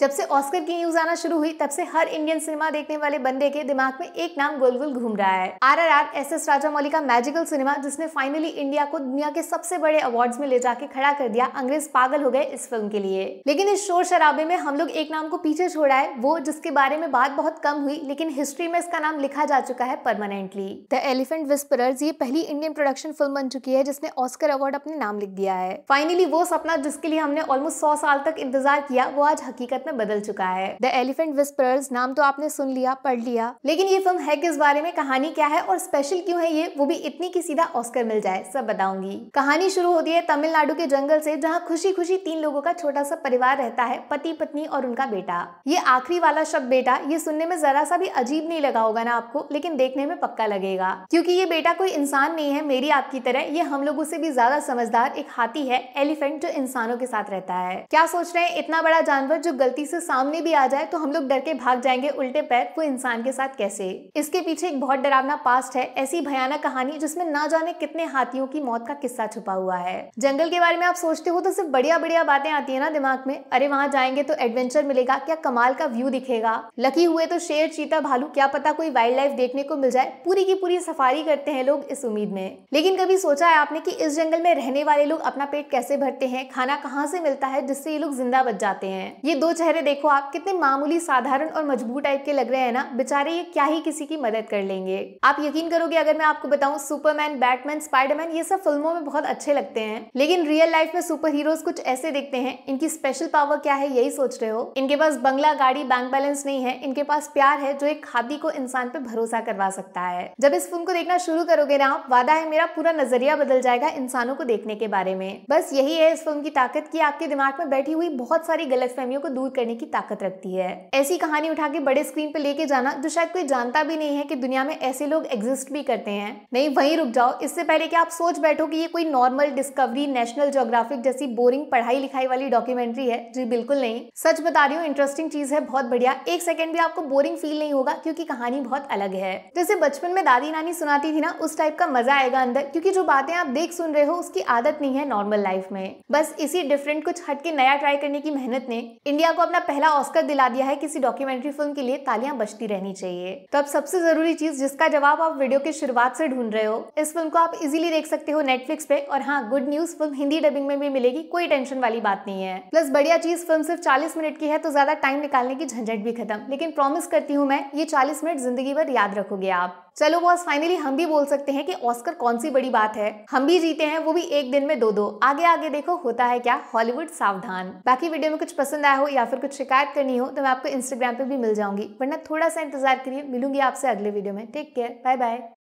जब से ऑस्कर की न्यूज आना शुरू हुई तब से हर इंडियन सिनेमा देखने वाले बंदे के दिमाग में एक नाम गोल गोल घूम रहा है R R R S S का मैजिकल सिनेमा जिसने फाइनली इंडिया को दुनिया के सबसे बड़े अवार्ड्स में ले जाके खड़ा कर दिया अंग्रेज पागल हो गए इस फिल्म के लिए लेकिन इस शोर शराबे में हम लोग एक नाम को पीछे छोड़ा है वो जिसके बारे में बात बहुत कम हुई लेकिन हिस्ट्री में इसका नाम लिखा जा चुका है परमानेंटली द एलिफेंट विस्पर ये पहली इंडियन प्रोडक्शन फिल्म बन चुकी है जिसने ऑस्कर अवार्ड अपने नाम लिख दिया है फाइनली वो सपना जिसके लिए हमने ऑलमोस्ट सौ साल तक इंतजार किया वो आज हकीकत में बदल चुका है द एलिफेंट विस्पर्स नाम तो आपने सुन लिया पढ़ लिया लेकिन ये फिल्म है किस बारे में कहानी क्या है और स्पेशल क्यों है ये वो भी इतनी की सीधा ऑस्कर मिल जाए सब बताऊंगी कहानी शुरू होती है तमिलनाडु के जंगल से जहाँ खुशी खुशी तीन लोगों का छोटा सा परिवार रहता है पति पत्नी और उनका बेटा ये आखिरी वाला शब्द बेटा ये सुनने में जरा सा भी अजीब नहीं लगा होगा ना आपको लेकिन देखने में पक्का लगेगा क्योंकि ये बेटा कोई इंसान नहीं है मेरी आपकी तरह ये हम लोगों से भी ज्यादा समझदार एक हाथी है एलिफेंट जो इंसानों के साथ रहता है क्या सोच रहे हैं इतना बड़ा जानवर जो गलती गलती से सामने भी आ जाए तो हम लोग डर के भाग जाएंगे उल्टे पैर वो इंसान के साथ कैसे इसके पीछे एक बहुत डरावना पास्ट है ऐसी भयानक कहानी जिसमें ना जाने कितने हाथियों की मौत का किस्सा छुपा हुआ है जंगल के बारे में आप सोचते हो तो सिर्फ बढ़िया बढ़िया बातें आती है ना दिमाग में अरे वहाँ जाएंगे तो एडवेंचर मिलेगा क्या कमाल का व्यू दिखेगा लकी हुए तो शेर चीता भालू क्या पता कोई वाइल्ड लाइफ देखने को मिल जाए पूरी की पूरी सफारी करते हैं लोग इस उम्मीद में लेकिन कभी सोचा है आपने की इस जंगल में रहने वाले लोग अपना पेट कैसे भरते हैं खाना कहाँ से मिलता है जिससे ये लोग जिंदा बच जाते हैं ये दो चेहरे देखो आप कितने मामूली साधारण और मजबूत टाइप के लग रहे हैं ना बेचारे ये क्या ही किसी की मदद कर लेंगे आप यकीन करोगे अगर मैं आपको बताऊं सुपरमैन बैटमैन स्पाइडरमैन ये सब फिल्मों में बहुत अच्छे लगते हैं लेकिन रियल लाइफ में सुपर हीरोज कुछ ऐसे देखते हैं इनकी स्पेशल पावर क्या है यही सोच रहे हो इनके पास बंगला गाड़ी बैंक बैलेंस नहीं है इनके पास प्यार है जो एक खादी को इंसान पे भरोसा करवा सकता है जब इस फिल्म को देखना शुरू करोगे ना वादा है मेरा पूरा नजरिया बदल जाएगा इंसानों को देखने के बारे में बस यही है इस फिल्म की ताकत की आपके दिमाग में बैठी हुई बहुत सारी गलत को दूर करने की ताकत रखती है ऐसी कहानी उठा के बड़े स्क्रीन पर लेके जाना जो शायद कोई जानता भी नहीं है कि दुनिया में ऐसे लोग एग्जिस्ट भी करते हैं नहीं वहीं रुक जाओ इससे पहले कि आप सोच बैठो कि ये कोई नॉर्मल डिस्कवरी नेशनल जोग्राफिक जैसी बोरिंग पढ़ाई लिखाई वाली डॉक्यूमेंट्री है जी बिल्कुल नहीं सच बता रही हूँ इंटरेस्टिंग चीज है बहुत बढ़िया एक सेकंड भी आपको बोरिंग फील नहीं होगा क्योंकि कहानी बहुत अलग है जैसे बचपन में दादी नानी सुनाती थी ना उस टाइप का मजा आएगा अंदर क्योंकि जो बातें आप देख सुन रहे हो उसकी आदत नहीं है नॉर्मल लाइफ में बस इसी डिफरेंट कुछ हटके नया ट्राई करने की मेहनत ने इंडिया को अपना पहला ऑस्कर दिला दिया है किसी डॉक्यूमेंट्री फिल्म के लिए तालियां बजती रहनी चाहिए तो अब सबसे जरूरी चीज जिसका जवाब आप वीडियो की शुरुआत से ढूंढ रहे हो इस फिल्म को आप इजीली देख सकते हो नेटफ्लिक्स पे और हाँ good news film Hindi dubbing में भी मिलेगी कोई टेंशन वाली बात नहीं है प्लस बढ़िया चीज फिल्म सिर्फ चालीस मिनट की है तो ज्यादा टाइम निकालने की झंझट भी खत्म लेकिन प्रॉमिस करती हूँ मैं ये चालीस मिनट जिंदगी भर याद रखोगे आप चलो बॉस फाइनली हम भी बोल सकते हैं कि ऑस्कर कौन सी बड़ी बात है हम भी जीते हैं वो भी एक दिन में दो दो आगे आगे देखो होता है क्या हॉलीवुड सावधान बाकी वीडियो में कुछ पसंद आया हो या फिर कुछ शिकायत करनी हो तो मैं आपको इंस्टाग्राम पे भी मिल जाऊंगी वरना थोड़ा सा इंतजार करिए मिलूंगी आपसे अगले वीडियो में टेक केयर बाय बाय